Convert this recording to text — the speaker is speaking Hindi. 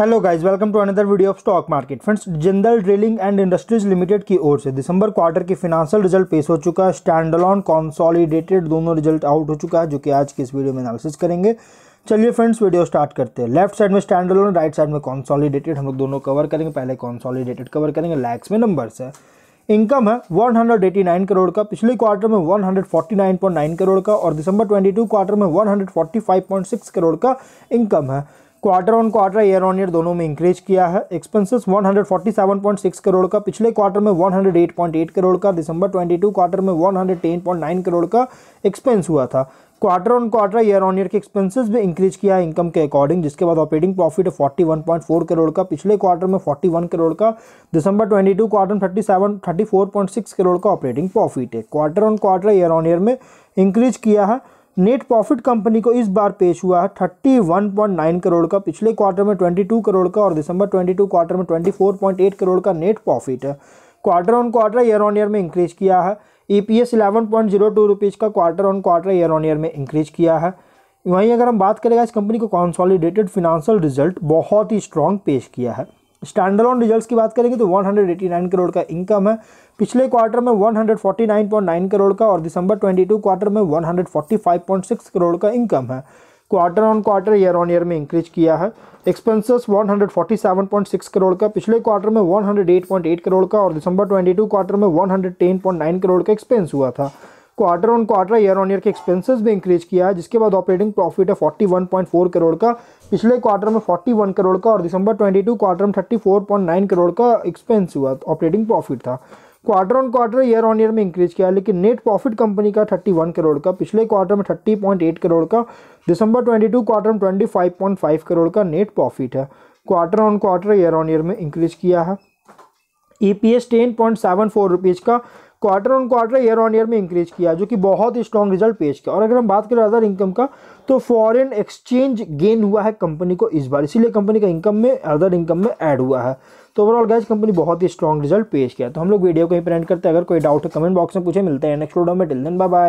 hello guys welcome to another video of stock market friends Jindal drilling and industries limited की ओर से दिसंबर क्वार्टर के फिनांशियल रिजल्ट पेश हो चुका है स्टैंडलॉन कॉन्सॉलीडेटेड दोनों रिजल्ट आउट हो चुका है जो कि आज के इस वीडियो में एनालिसिस करेंगे चलिए फ्रेंड्स वीडियो स्टार्ट करते हैं लेफ्ट साइड में स्टैंडलॉन राइट साइड में कॉन्सॉलीडेटेड हम लोग दोनों कवर करेंगे पहले कॉन्सॉलीडेटेड कवर करेंगे लैक्स में नंबर्स है इनकम है 189 करोड़ का पिछले क्वार्टर में 149.9 करोड़ का और दिसंबर 22 क्वार्टर में 145.6 करोड़ का इनकम है quarter on quarter year on year दोनों में इंक्रीज किया है एक्सपेंसेस 147.6 करोड़ का पिछले क्वार्टर में 108.8 करोड़ का दिसंबर 22 क्वार्टर में 110.9 करोड़ का एक्सपेंस हुआ था quarter on quarter year on year के एक्सपेंसेस भी इंक्रीज किया है इनकम के अकॉर्डिंग जिसके बाद ऑपरेटिंग प्रॉफिट 41.4 करोड़ का पिछले क्वार्टर में 41 करोड़ का दिसंबर 22 क्वार्टर में 37 34.6 करोड़ का ऑपरेटिंग प्रॉफिट है quarter on quarter year on year में इंक्रीज किया है नेट प्रॉफिट कंपनी को इस बार पेश हुआ है thirty one point nine crore का पिछले क्वार्टर में ट्वेंटी टू करोड़ का और दिसंबर ट्वेंटी टू क्वार्टर में twenty four point eight crore का नेट प्रॉफिट है quarter on quarter year on year में इंक्रीज किया है E P S eleven point zero two rupees का quarter on quarter year on year में इंक्रीज किया है वहीं अगर हम बात करेंगे इस कंपनी को कॉन्सॉलिडेटेड फिनेंशियल रिजल्ट बहुत ही स्ट्रॉन्ग पेश किया है स्टैंडलॉन रिजल्ट्स की बात करेंगे तो 189 करोड़ का इनकम है पिछले क्वार्टर में 149.9 करोड़ का और दिसंबर 22 क्वार्टर में 145.6 करोड़ का इनकम है quarter on quarter year on year में इंक्रीज किया है एक्सपेंसेस 147.6 करोड़ का पिछले क्वार्टर में 108.8 करोड़ का और दिसंबर 22 क्वार्टर में 110.9 करोड़ का एक्सपेंस हुआ था quarter on quarter year on year के एक्सपेंसेस भी इंक्रीज किया है जिसके बाद ऑपरेटिंग प्रॉफिट है 41.4 करोड़ का पिछले क्वार्टर में 41 करोड़ का और दिसंबर 22 क्वार्टर में 34.9 करोड़ का एक्सपेंस हुआ ऑपरेटिंग प्रॉफिट था quarter on quarter year on year में इंक्रीज किया लेकिन नेट प्रॉफिट कंपनी का 31 करोड़ का पिछले क्वार्टर में 30.8 करोड़ का दिसंबर 22 क्वार्टर में 25.5 करोड़ का नेट प्रॉफिट है quarter on quarter year on year में इंक्रीज किया है E P S ten point seven four rupees का quarter on quarter year on year में इंक्रीज किया जो कि बहुत ही स्ट्रॉन्ग रिजल्ट पेश किया और अगर हम बात करें अदर इनकम का तो फॉरेन एक्सचेंज गेन हुआ है कंपनी को इस बार इसीलिए कंपनी का इनकम में अदर इनकम में ऐड हुआ है तो ओवरऑल गैस कंपनी बहुत ही स्ट्रॉन्ग रिजल्ट पेश किया तो हम लोग वीडियो को ही प्रेंट करते हैं अगर कोई डाउट है कमेंट बॉक्स में पूछे मिलते हैं नेक्स्ट वीडियो में टिल दिन बाय